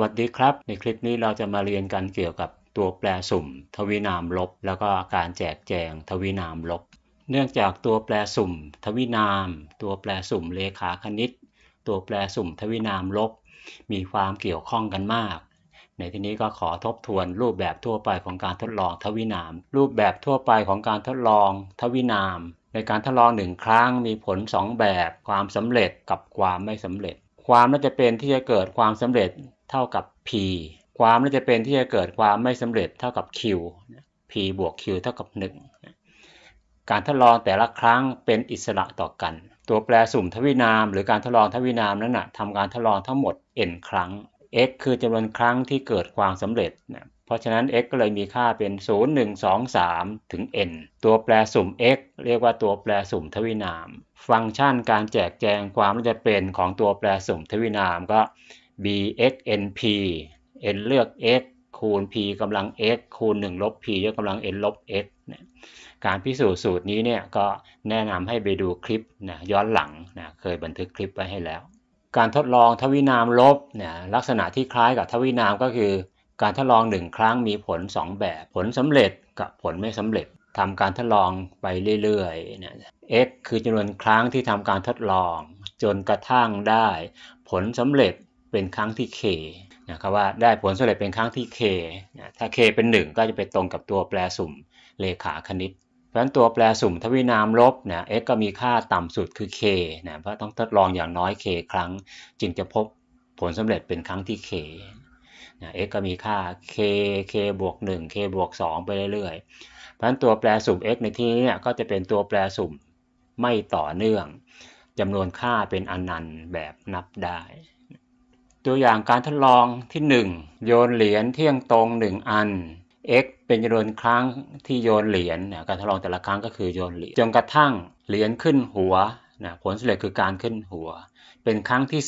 วัสดีครับ ในคลิปนี้เราจะมาเรียนกันเกี่ยวกับตัวแปรสุ่ม ทวินามลบ แล้วก็การแจกแจงทวินามลบ เนื่องจากตัวแปรสุ่มทวินาม ตัวแปรสุ่มเลขาคณิต ตัวแปรสุ่มทวินามลบ มีความเกี่ยวข้องกันมาก ในที่นี้ก็ขอทบทวนรูปแบบทั่วไปของการทดลองทวินามรูปแบบทั่วไปของการทดลองทวินาม ในการทดลองหนึ่งครั้งมีผล2แบบความสำเร็จกับความไม่สำเร็จ ความน่าจะเป็นที่จะเกิดความสำเร็จเท่ากับ p ความน่าจะเป็นที่จะเกิดความไม่สำเร็จเท่ากับ q p บวก q เท่ากับ 1 การทดลองแต่ละครั้งเป็นอิสระต่อกัน ตัวแปรสุ่มทวินาม หรือการทดลองทวินาม นั้นนะทำการทดลองทั้งหมด n ครั้ง x คือจำนวนครั้งที่เกิดความสำเร็จนะ เพราะฉะนั้น x ก็เลยมีค่าเป็น 0 1 2 3 ถึง n ตัวแปรสุ่ม x เรียกว่าตัวแปรสุ่มทวินาม ฟังก์ชันการแจกแจงความน่าจะเป็นของตัวแปรสุ่มทวินามก็ bxnp n เลือก x คูณ p กำลัง x คูณ 1 ลบ p ยกกำลัง n ลบ x นะการพิสูจน์สูตรนี้เนี่ยก็แนะนำให้ไปดูคลิปนะย้อนหลังนะเคยบันทึกคลิปไว้ให้แล้ว การทดลองทวินามลบเนี่ยลักษณะที่คล้ายกับทวินามก็คือ การทดลอง 1 ครั้งมีผล 2 แบบผลสำเร็จกับผลไม่สำเร็จทำการทดลองไปเรื่อยๆนะ x คือจำนวนครั้งที่ทำการทดลองจนกระทั่งได้ ผลสำเร็จเป็นครั้งที่ k นะครับว่าได้ผลสำเร็จเป็นครั้งที่ k นะถ้า k เป็น 1 ก็จะไปตรงกับตัวแปรสุ่มเลขาคณิต เพราะฉะนั้นตัวแปรสุ่มทวินามลบนะ x ก็มีค่าต่ำสุดคือ k นะ เพราะต้องทดลองอย่างน้อย k ครั้งจึงจะพบผลสำเร็จเป็นครั้งที่ k นะ x ก็มีค่า k k บวก1 k บวก2ไปเรื่อยๆ เพราะฉะนั้นตัวแปรสุ่ม x ในที่นี้ก็จะเป็นตัวแปรสุ่มไม่ต่อเนื่องจำนวนค่าเป็นอนันต์แบบนับได้ตัวอย่างการทดลองที่ 1 โยนเหรียญเที่ยงตรง 1 อัน x เป็นจำนวนครั้งที่โยนเหรียญนะการทดลองแต่ละครั้งก็คือโยนเหรียญจนกระทั่งเหรียญขึ้นหัวนะผลสำเร็จคือการขึ้นหัว เป็นครั้งที่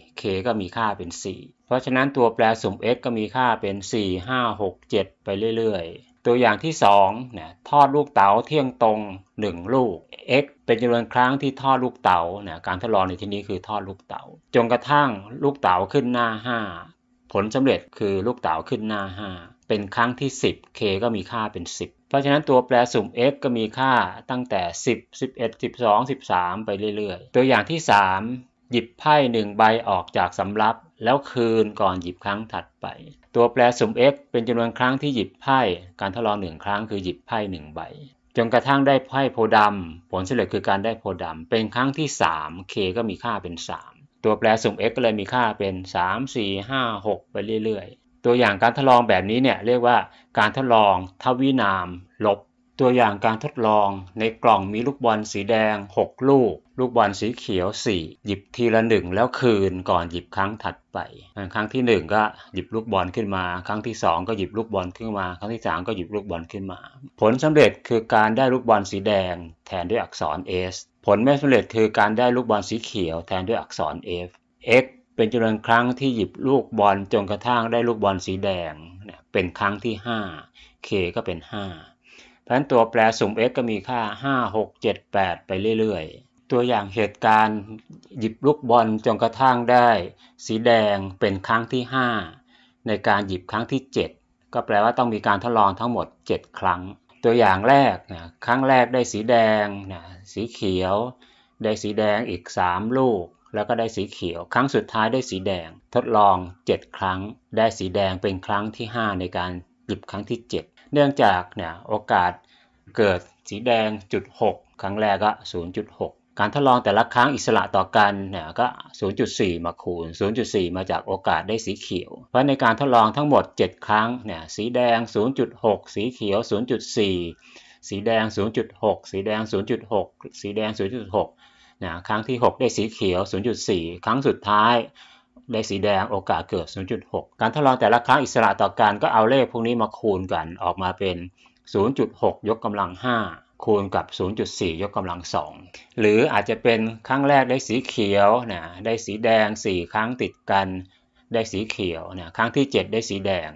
4 k ก็มีค่าเป็น4 เพราะฉะนั้นตัวแปรสุ่ม x ก็มีค่าเป็น 4 5 6 7ไปเรื่อยตัวอย่างที่2นะทอดลูกเต๋าเที่ยงตรง 1 ลูก x เป็นจำนวนครั้งที่ทอดลูกเต๋านะการทดลองในที่นี้คือทอดลูกเต๋า จนกระทั่งลูกเต๋าขึ้นหน้า 5 ผลสำเร็จคือลูกเต๋าขึ้นหน้า 5 เป็นครั้งที่10 k ก็มีค่าเป็น 10 เพราะฉะนั้นตัวแปรสุ่ม x ก็มีค่าตั้งแต่ 10 11 12 13 ไปเรื่อยๆ ตัวอย่างที่ 3 หยิบไพ่หนึ่งใบออกจากสำรับแล้วคืนก่อนหยิบครั้งถัดไปตัวแปรสุ่ม x เป็นจำนวนครั้งที่หยิบไพ่ การทดลองหนึ่งครั้งคือหยิบไพ่หนึ่งใบ จนกระทั่งได้ไพ่โพดำ ผลสำเร็จคือการได้โพดำ เป็นครั้งที่ 3 k ก็มีค่าเป็น 3 ตัวแปรสุ่ม x ก็เลยมีค่าเป็น 3 4 5 6 ไปเรื่อยๆ ตัวอย่างการทดลองแบบนี้เนี่ยเรียกว่า การทดลองทวินาม ลบตัวอย่างการทดลองในกล่องมีลูกบอลสีแดง 6 ลูก ลูกบอลสีเขียว4หยิบทีละหนึ่งแล้วคืนก่อนหยิบครั้งถัดไป ครั้งที่ 1 ก็หยิบลูกบอลขึ้นมา ครั้งที่ 2 ก็หยิบลูกบอลขึ้นมาครั้งที่3ก็หยิบลูกบอลขึ้นมา ผลสำเร็จคือการได้ลูกบอลสีแดงแทนด้วยอักษร S ผลไม่สำเร็จคือการได้ลูกบอลสีเขียวแทนด้วยอักษร F X เป็นจำนวนครั้งที่หยิบลูกบอลจนกระทั่งได้ลูกบอลสีแดงเป็นครั้งที่ 5 K ก็เป็น 5พราะนั้นตัวแปรสุ่ม x ก็มีค่า 5 6 7 8 ไปเรื่อยๆ ตัวอย่างเหตุการณ์หยิบลูกบอลจนกระทั่งได้ สีแดงเป็นครั้งที่ 5 ในการหยิบครั้งที่ 7 ก็แปลว่าต้องมีการทดลองทั้งหมด 7 ครั้ง ตัวอย่างแรกนะครั้งแรกได้สีแดงนะสีเขียว ได้สีแดงอีก 3 ลูก แล้วก็ได้สีเขียวครั้งสุดท้ายได้สีแดงทดลอง 7 ครั้ง ได้สีแดงเป็นครั้งที่ 5 ในการหยิบครั้งที่ 7เนื่องจากเนี่ยโอกาสเกิดสีแดงจุด6ครั้งแรกก็0.6 การทดลองแต่ละครั้งอิสระต่อกันเนี่ยก็ 0.4 มาคูณ0.4 มาจากโอกาสได้สีเขียวเพราะในการทดลองทั้งหมด 7 ครั้งเนี่ยสีแดง 0.6 สีเขียว 0.4 สีแดง 0.6 สีแดง 0.6 สีแดง 0.6นะครั้งที่ 6 ได้สีเขียว 0.4 ครั้งสุดท้ายเลขสีแดงโอกาสเกิด 0.6 การทดลองแต่ละครั้งอิสระต่อกันก็เอาเลขพวกนี้มาคูณกันออกมาเป็น 0.6 ยกกำลัง 5 คูณกับ 0.4 ยกกำลัง 2 หรืออาจจะเป็นครั้งแรกได้สีเขียวนะได้สีแดง4ครั้งติดกันได้สีเขียวนะครั้งที่ 7 ได้สีแดง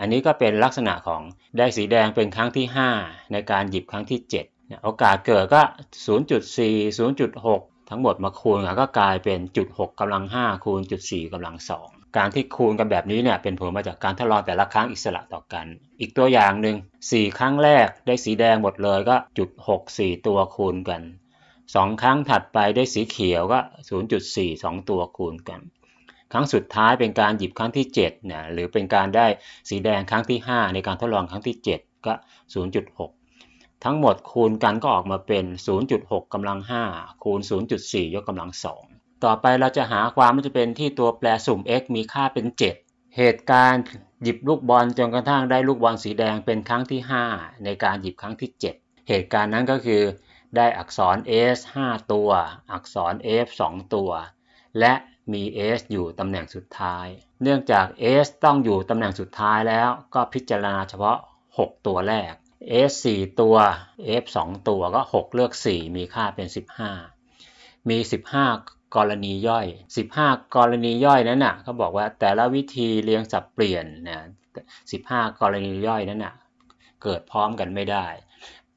อันนี้ก็เป็นลักษณะของได้สีแดงเป็นครั้งที่ 5 ในการหยิบครั้งที่ 7 โอกาสเกิดก็ 0.4 0.6ทั้งหมดมาคูณกันก็กลายเป็นจุดหกกำลังห้าคูณจุดสี่กำลังสองการที่คูณกันแบบนี้เนี่ยเป็นผลมาจากการทดลองแต่ละครั้งอิสระต่อกัน อีกตัวอย่างหนึ่ง4 ครั้งแรกได้สีแดงหมดเลยก็จุด6 4 ตัวคูณกัน 2 ครั้งถัดไปได้สีเขียวก็ 0.4 2 ตัวคูณกัน ครั้งสุดท้ายเป็นการหยิบครั้งที่7เนี่ยหรือเป็นการได้สีแดงครั้งที่ 5 ในการทดลองครั้งที่ 7 ก็ 0.6ทั้งหมดคูณกันก็ออกมาเป็น 0.6กำลัง 5 คูณ 0.4 ยกกำลัง 2 ต่อไปเราจะหาความมันจะเป็นที่ตัวแปรสุ่ม x มีค่าเป็น 7 เหตุการณ์หยิบลูกบอลจนกระทั่งได้ลูกบอลสีแดงเป็นครั้งที่ 5 ในการหยิบครั้งที่ 7 เหตุการณ์นั้นก็คือ ได้อักษร s 5 ตัว อักษร f 2 ตัว และมี s อยู่ตำแหน่งสุดท้าย เนื่องจาก s ต้องอยู่ตำแหน่งสุดท้ายแล้วก็พิจารณาเฉพาะ 6 ตัวแรก f 4ตัว f 2 ตัวก็ 6 เลือก 4 มีค่าเป็น 15 มี 15 กรณีย่อย 15 กรณีย่อยนั้นนะ่ะเขาบอกว่าแต่ละวิธีเรียงสับเปลี่ยนนะ15 กรณีย่อยนั้นนะ่ะเกิดพร้อมกันไม่ได้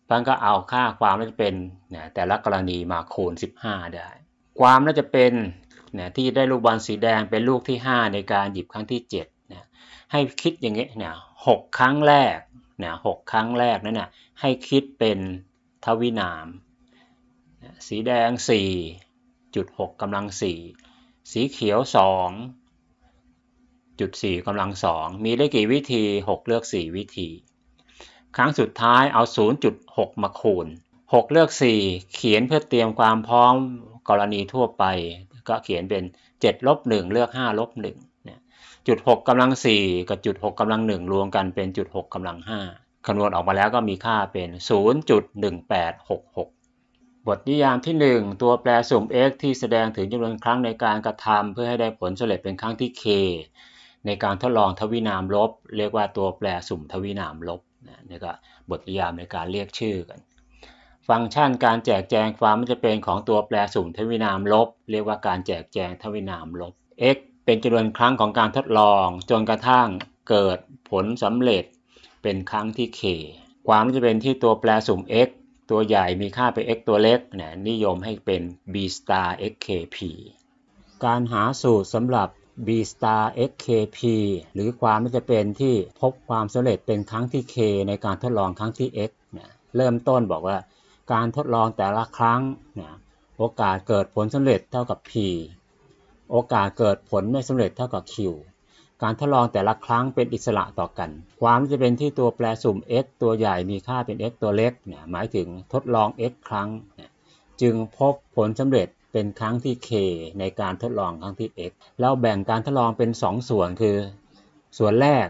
พังก็เอาค่าความน่าจะเป็นนะแต่ละกรณีมาคูณ 15 ได้ ความน่าจะเป็นนะที่ได้ลูกบอลสีแดงเป็นลูกที่ 5 ในการหยิบครั้งที่7นะให้คิดอย่างนี้นะ6ครั้งแรกนะหครั้งแรกนั้นนะให้คิดเป็นทวินาม สีแดง 4.6กำลัง 4 สีเขียว 2.4กำลัง2มีได้กี่วิธี 6 เลือก 4 วิธี ครั้งสุดท้ายเอา 0.6 มาคูณ 6 เลือก 4 เขียนเพื่อเตรียมความพร้อมกรณีทั่วไป ก็เขียนเป็น7ลบ1เลือก5ลบ1จุดหกกำลังสี่กับจุดหกกำลังหนึ่งรวมกันเป็นจุดหกกำลังห้าคำนวณออกมาแล้วก็มีค่าเป็น 0.1866 บทนิยามที่ 1 ตัวแปรสุ่ม x ที่แสดงถึงจำนวนครั้งในการกระทำเพื่อให้ได้ผลสำเร็จเป็นครั้งที่ k ในการทดลองทวินามลบ เรียกว่าตัวแปรสุ่มทวินามลบนี่ก็บทนิยามในการเรียกชื่อกัน ฟังก์ชันการแจกแจงความมันจะเป็นของตัวแปรสุ่มทวินามลบ เรียกว่าการแจกแจงทวินามลบ x เป็นจำนวนครั้งของการทดลองจนกระทั่งเกิดผลสำเร็จเป็นครั้งที่ k ความจะเป็นที่ตัวแปรสุ่ม x ตัวใหญ่มีค่าเป็น x ตัวเล็กนยนิยมให้เป็น b star xkp การหาสูตรสำหรับ b star xkp หรือความจะเป็นที่พบความสำเร็จเป็นครั้งที่ k ในการทดลองครั้งที่ x นยเริ่มต้นบอกว่า การทดลองแต่ละครั้งนยโอกาสเกิดผลสำเร็จเท่ากับ p โอกาสเกิดผลไม่สำเร็จเท่ากับ Q การทดลองแต่ละครั้งเป็นอิสระต่อกัน ความจะเป็นที่ตัวแปรสุ่ม x ตัวใหญ่มีค่าเป็น x ตัวเล็กเนี่ยหมายถึงทดลอง x ครั้งจึงพบผลสำเร็จเป็นครั้งที่ k ในการทดลองครั้งที่ x แล้วแบ่งการทดลองเป็น 2 ส่วนคือ ส่วนแรก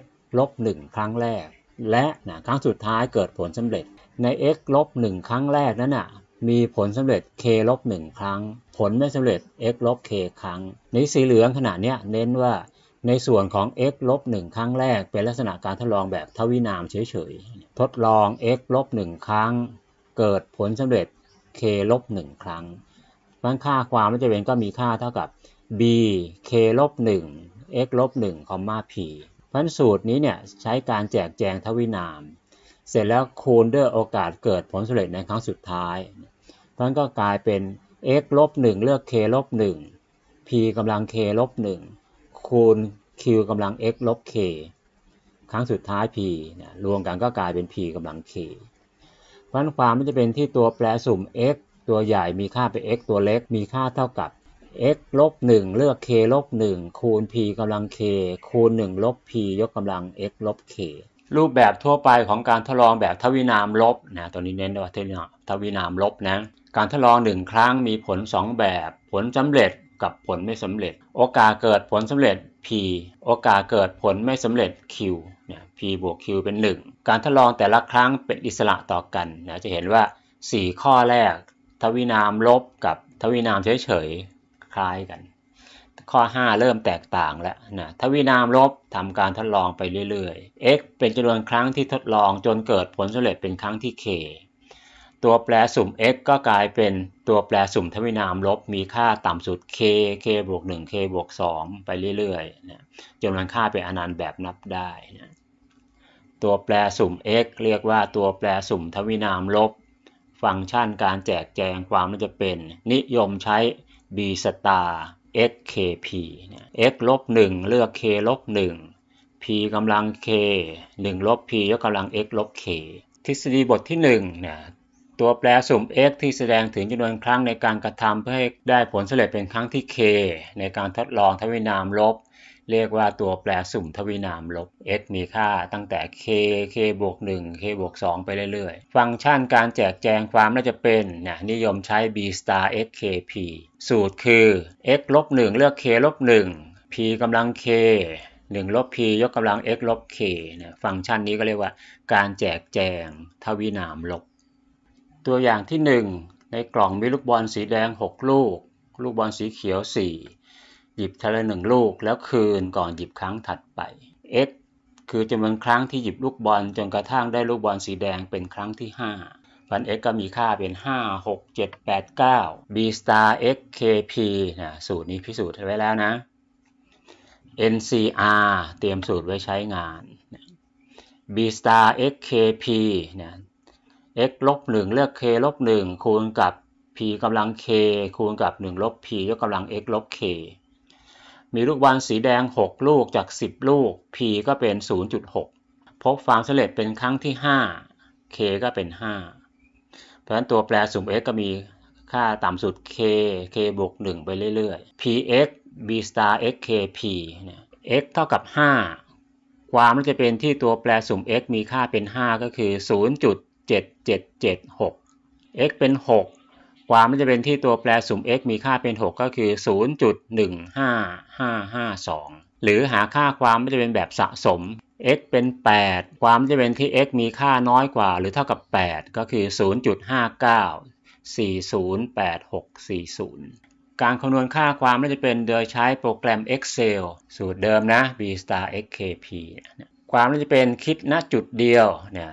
x ลบ1ครั้งแรก และนะครั้งสุดท้ายเกิดผลสำเร็จใน x ลบ1ครั้งแรกนั้นนะมีผลสำเร็จ k ลบ 1 ครั้ง ผลไม่สำเร็จ x ลบ k ครั้ง ในสีเหลืองขนาดนี้เน้นว่าในส่วนของ x ลบ 1 ครั้งแรกเป็นลักษณะการทดลองแบบทวินามเฉยๆ ทดลอง x ลบ 1 ครั้ง เกิดผลสำเร็จ k ลบ 1 ครั้งมังค่าความไม่จะเป็นก็มีค่าเท่ากับ b k ลบ 1 x ลบ1 p พันสูตรนี้เนี่ยใช้การแจกแจงทวินามเสร็จแล้วคูณด้วยโอกาสเกิดผลสำเร็จในครั้งสุดท้ายท่านก็กลายเป็น x ลบ1เลือก k ลบ1 p กำลัง k ลบ1คูณ q กำลัง x ลบ k ครั้งสุดท้าย p นะรวมกันก็กลายเป็น p กำลัง k เพราะความมันจะเป็นที่ตัวแปรสุ่ม x ตัวใหญ่มีค่าเป็น x ตัวเล็ก มีค่าเท่ากับ x ลบ1เลือก k ลบ1คูณ p กำลัง k คูณ1ลบ p ยกกำลัง x ลบ k รูปแบบทั่วไปของการทดลองแบบทวินามลบ นะตัวนี้เน้นว่าทวินามลบนะ การทดลองหนึ่งครั้งมีผล2 แบบ ผลสำเร็จกับผลไม่สำเร็จ โอกาสเกิดผลสำเร็จ p โอกาสเกิดผลไม่สำเร็จ q เนี่ย p บวก q เป็น 1 การทดลองแต่ละครั้งเป็นอิสระต่อกัน นะ จะเห็นว่า 4 ข้อแรก ทวินามลบกับทวินามเฉยๆคล้ายกันข้อ 5 เริ่มแตกต่างแล้วนะทวีนามลบทำการทดลองไปเรื่อย ๆ x เป็นจำนวนครั้งที่ทดลองจนเกิดผลสำเร็จเป็นครั้งที่ k ตัวแปรสุ่ม x ก็กลายเป็นตัวแปรสุ่มทวีนามลบ มีค่าต่ำสุด k k บวก1 k บวก2ไปเรื่อยๆนะจำนวนค่าเป็นอนันต์แบบนับได้นะตัวแปรสุ่ม x เรียกว่าตัวแปรสุ่มทวีนามลบ ฟังก์ชันการแจกแจงความน่าจะเป็น นิยมใช้ b สตาร์ xkp เนี่ย x ลบ 1 เลือก k ลบ 1 p กำลัง k 1 ลบ p ยกกำลัง x ลบ k ทฤษฎีบทที่1เนี่ยตัวแปรสุ่ม x ที่แสดงถึงจำนวนครั้งในการกระทำเพื่อให้ได้ผลสเเร็จเป็นครั้งที่ k ในการทดลองทวินามลบเรียกว่าตัวแปรสุ่มทวีนามลบ x มีค่าตั้งแต่ k k บวก 1 k บวก2 ไปเรื่อยๆ ฟังก์ชันการแจกแจงความน่าจะเป็นนะนิยมใช้ b star x k p สูตรคือ x ลบ 1 เลือก k ลบ 1 p กำลัง k 1 ลบ p ยกกำลัง x ลบ k นะฟังก์ชันนี้ก็เรียกว่าการแจกแจงทวีนามลบ ตัวอย่างที่ 1 ในกล่องมีลูกบอลสีแดง 6 ลูก ลูกบอลสีเขียว 4หยิบทีละหนึ่งลูกแล้วคืนก่อนหยิบครั้งถัดไป x คือจำนวนครั้งที่หยิบลูกบอล จนกระทั่งได้ลูกบอลสีแดงเป็นครั้งที่5ฟัน x ก็มีค่าเป็น 5 6 7 8 9 b star x kp นะสูตรนี้พิสูจน์ไว้แล้วนะ ncr เตรียมสูตรไว้ใช้งาน b star x kp เนี่ย x ลบ1เลือก k ลบ1คูณกับ p กำลัง k คูณกับ1ลบ p ยกกำลัง x ลบ k มีลูกบอลสีแดง 6 ลูกจาก 10 ลูก P ก็เป็น 0.6 พบความสำเร็จเป็นครั้งที่ 5 K ก็เป็น 5 เพราะฉะนั้นตัวแปรสุ่ม x ก็มีค่าต่ำสุด k k บวก1ไปเรื่อยๆ px b star x k p เนี่ย x เท่ากับ 5 ความมันจะเป็นที่ตัวแปรสุ่ม x มีค่าเป็น 5 ก็คือ 0.7776 x เป็น 6ความม่จะเป็นที่ตัวแปรสุ่ม x มีค่าเป็น 6 ก็คือ 0.15552 หรือหาค่าความม่จะเป็นแบบสะสม x เป็น 8 ความม่จะเป็นที่ x มีค่าน้อยกว่า หรือเท่ากับ 8 ก็คือ 0.59408640 การคำนวณค่าความม่จะเป็นโดยใช้โปรแกรม Excel สูตรเดิมนะ b star xkp ความม่จะเป็นคิดณจุดเดียวเนี่ย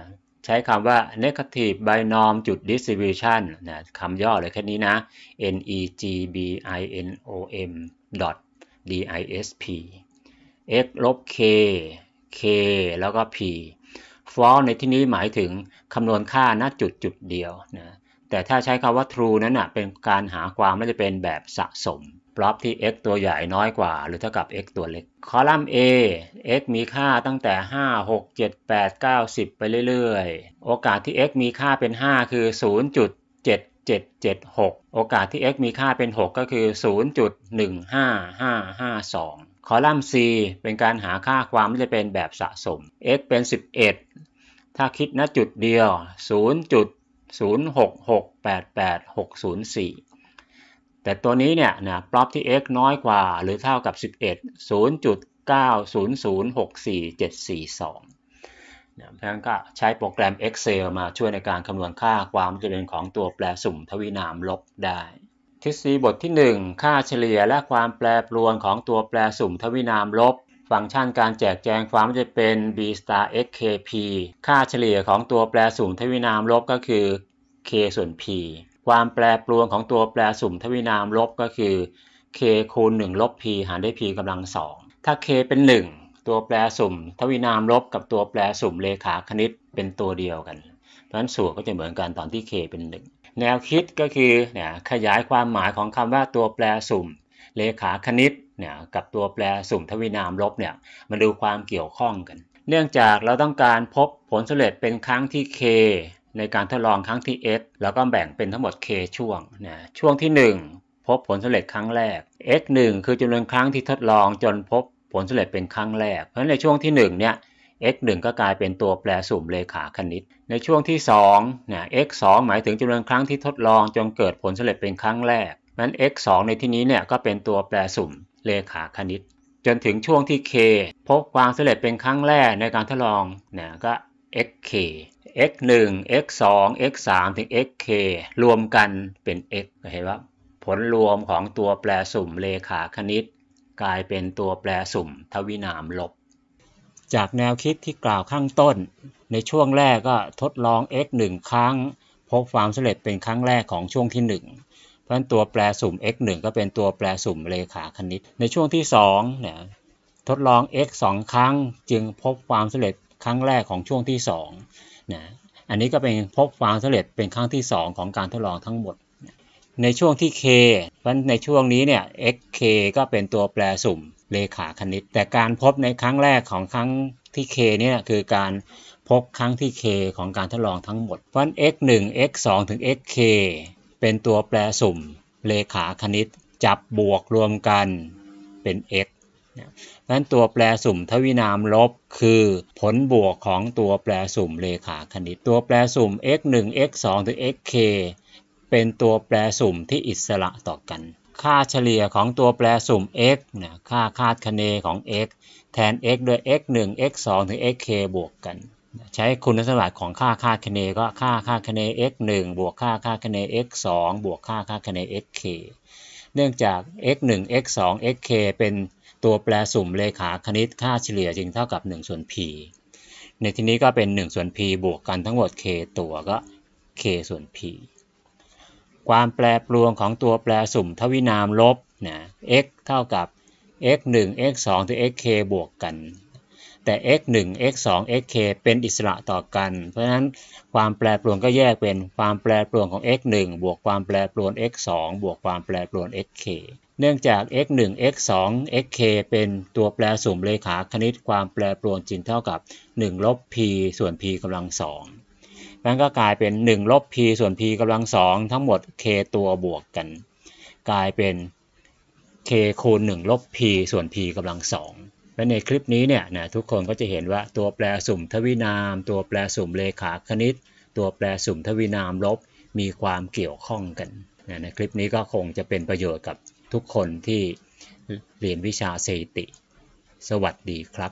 ใช้คำว่า negative binom distribution นะคำย่อเลยแค่นี้นะ negbInom d i s p x ลบ k k แล้วก็ p f o r ในที่นี้หมายถึงคำนวณค่าณจุดจุดเดียวนะแต่ถ้าใช้คำว่า true นั้นนะเป็นการหาความม่จะเป็นแบบสะสมพล็อปที่ x ตัวใหญ่น้อยกว่าหรือเท่ากับ x ตัวเล็ก คอลัมน์ A x มีค่าตั้งแต่ 5 6 7 8 9 10 ไปเรื่อยๆ โอกาสที่ x มีค่าเป็น 5 คือ 0.7776 โอกาสที่ x มีค่าเป็น 6 ก็คือ 0.15552 คอลัมน์ C เป็นการหาค่าความที่จะเป็นแบบสะสม x เป็น 11 ถ้าคิดณจุดเดียว 0.06688604แต่ตัวนี้เนี่ยนะปรับที่ x น้อยกว่า หรือเท่ากับ 11 0.9006472นะเพราะฉะนั้นก็ใช้โปรแกรม Excel มาช่วยในการคำนวณค่าความเจริญของตัวแปรสุ่มทวีนามลบได้ ทฤษฎีบทที่ 1 ค่าเฉลี่ยและความแปรปรวนของตัวแปรสุ่มทวีนามลบ ฟังก์ชันการแจกแจงความจะเป็น b star xkp ค่าเฉลี่ยของตัวแปรสุ่มทวีนามลบก็คือ k ส่วน p ความแปรปรวนของตัวแปรสุ่ม ทวินามลบก็คือ k คูณ 1 ลบ p หารด้วย p กำลังสองถ้า k เป็น 1 ตัวแปรสุ่มทวินามลบ กับตัวแปรสุ่มเลขาคณิตเป็นตัวเดียวกัน เพราะฉะนั้นสูตรก็จะเหมือนกันตอนที่ k เป็น 1 แนวคิดก็คือเนี่ยขยายความหมายของคำว่าตัวแปรสุ่ม เลขาคณิตเนี่ย กับตัวแปรสุ่มทวินามลบเนี่ยมาดูความเกี่ยวข้องกัน เนื่องจากเราต้องการพบผลสำเร็จเป็นครั้งที่ k ในการทดลองครั้งที่ x แล้วก็แบ่งเป็นทั้งหมด K ช่วงนะช่วงที่ 1 พบผลสำเร็จครั้งแรก x 1คือจำนวนครั้งที่ทดลอง จนพบผลสำเร็จเป็นครั้งแรก เพราะฉะนั้นในช่วงที่1เนี่ย x 1ก็กลายเป็นตัวแปรสุ่มเลขาคณิต ในช่วงที่2นะ x 2หมายถึงจำนวนครั้งที่ทดลอง จนเกิดผลสำเร็จเป็นครั้งแรกนั้น x 2ในที่นี้เนี่ยก็เป็นตัวแปรสุ่มเลขาคณิต จนถึงช่วงที่ k พบความสำเร็จเป็นครั้งแรกในการทดลองนะก็ xk x 1 x 2 x 3ถึง xk รวมกันเป็น x เห็นว่าผลรวมของตัวแปรสุ่มเลขาคณิต กลายเป็นตัวแปรสุ่มทวินามลบ จากแนวคิดที่กล่าวข้างต้น ในช่วงแรกก็ทดลอง x 1ครั้ง พบความสำเร็จเป็นครั้งแรกของช่วงที่1พราะตัวแปรสุ่ม x 1ก็เป็นตัวแปรสุ่มเลขาคณิตในช่วงที่2เนี่ยทดลอง x 2ครั้งจึงพบความสำเร็จครั้งแรกของช่วงที่ 2นะอันนี้ก็เป็นพบความสำเร็จเป็นครั้งที่ 2 ของการทดลองทั้งหมด ในช่วงที่ k เพราะในช่วงนี้เนี่ย xk ก็เป็นตัวแปรสุ่มเลขาคณิต แต่การพบในครั้งแรกของครั้งที่ k เนี่ยคือการพบครั้งที่ k ของการทดลองทั้งหมดเพราะ x 1 x 2ถึง xk เป็นตัวแปรสุ่ม เลขาคณิต จับบวกรวมกันเป็น x นั้นตัวแปรสุ่มทวินามลบคือ ผลบวกของตัวแปรสุ่มเลขาคณิตตัวแปรสุ่ม x 1 x 2ถึง xk เป็นตัวแปรสุ่มที่อิสระต่อกัน ค่าเฉลี่ยของตัวแปรสุ่ม x นะค่าคาดคะเนของ x แทน x ด้วย x 1 x 2ถึง xk บวกกันใช้คุณสมบัติของค่าคาดคะเนก็ค่าคาดคะเน x 1บวกค่าคาดคะเน x 2บวกค่าคาดคะเน xk เนื่องจาก x 1 x 2 xk เป็นตัวแปรสุ่มเลขาคณิตค่าเฉลี่ยจึงเท่ากับ1ส่วน p ในที่นี้ก็เป็น1ส่วน p บวกกันทั้งหมด k ตัวก็ k ส่วน p ความแปรปรวนของตัวแปรสุ่มทวินามลบนะ x เท่ากับ x 1 x 2ถึง x k บวกกัน แต่ x 1 x 2 x k เป็นอิสระต่อกัน เพราะฉะนั้นความแปรปรวนก็แยกเป็นความแปรปรวนของ x 1บวกความแปรปรวน x 2บวกความแปรปรวน x k เนื่องจาก x 1 x 2 x k เป็นตัวแปรสุ่มเลขาคณิต ความแปรปรวนจิงเท่ากับ 1 ลบ p ส่วน p กำลังสองนั้นก็กลายเป็น 1 ลบ p ส่วน p กำลังสองทั้งหมด k ตัวบวกกัน กลายเป็น k คูณ 1 ลบ p ส่วน p กำลังสองและในคลิปนี้เนี่ยนะทุกคนก็จะเห็นว่าตัวแปรสุ่มทวินาม ตัวแปรสุ่มเลขาคณิต ตัวแปรสุ่มทวินามลบ มีความเกี่ยวข้องกันนะในคลิปนี้ก็คงจะเป็นประโยชน์กับทุกคนที่เรียนวิชาสถิติ สวัสดีครับ